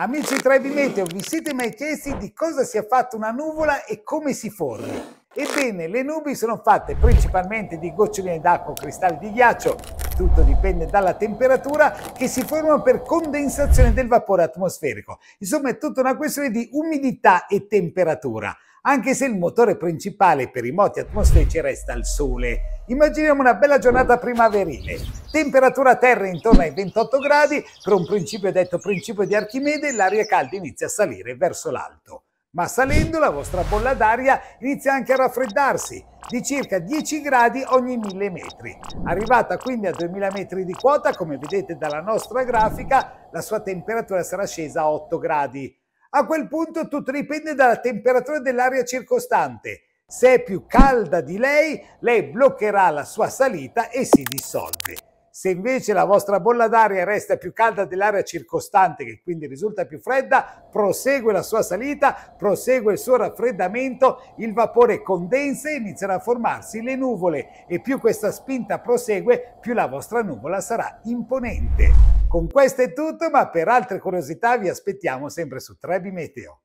Amici di d Meteo, vi siete mai chiesti di cosa si è fatta una nuvola e come si forma? Ebbene, le nubi sono fatte principalmente di goccioline d'acqua o cristalli di ghiaccio, tutto dipende dalla temperatura, che si formano per condensazione del vapore atmosferico. Insomma, è tutta una questione di umidità e temperatura, anche se il motore principale per i moti atmosferici resta il sole. Immaginiamo una bella giornata primaverile. Temperatura a terra intorno ai 28 gradi, per un principio detto principio di Archimede, l'aria calda inizia a salire verso l'alto. Ma salendo la vostra bolla d'aria inizia anche a raffreddarsi di circa 10 gradi ogni 1000 metri. Arrivata quindi a 2000 metri di quota, come vedete dalla nostra grafica, la sua temperatura sarà scesa a 8 gradi. A quel punto tutto dipende dalla temperatura dell'aria circostante. Se è più calda di lei, lei bloccherà la sua salita e si dissolve. Se invece la vostra bolla d'aria resta più calda dell'area circostante, che quindi risulta più fredda, prosegue la sua salita, prosegue il suo raffreddamento, il vapore condensa e inizierà a formarsi le nuvole e più questa spinta prosegue, più la vostra nuvola sarà imponente. Con questo è tutto, ma per altre curiosità vi aspettiamo sempre su Trebi Meteo.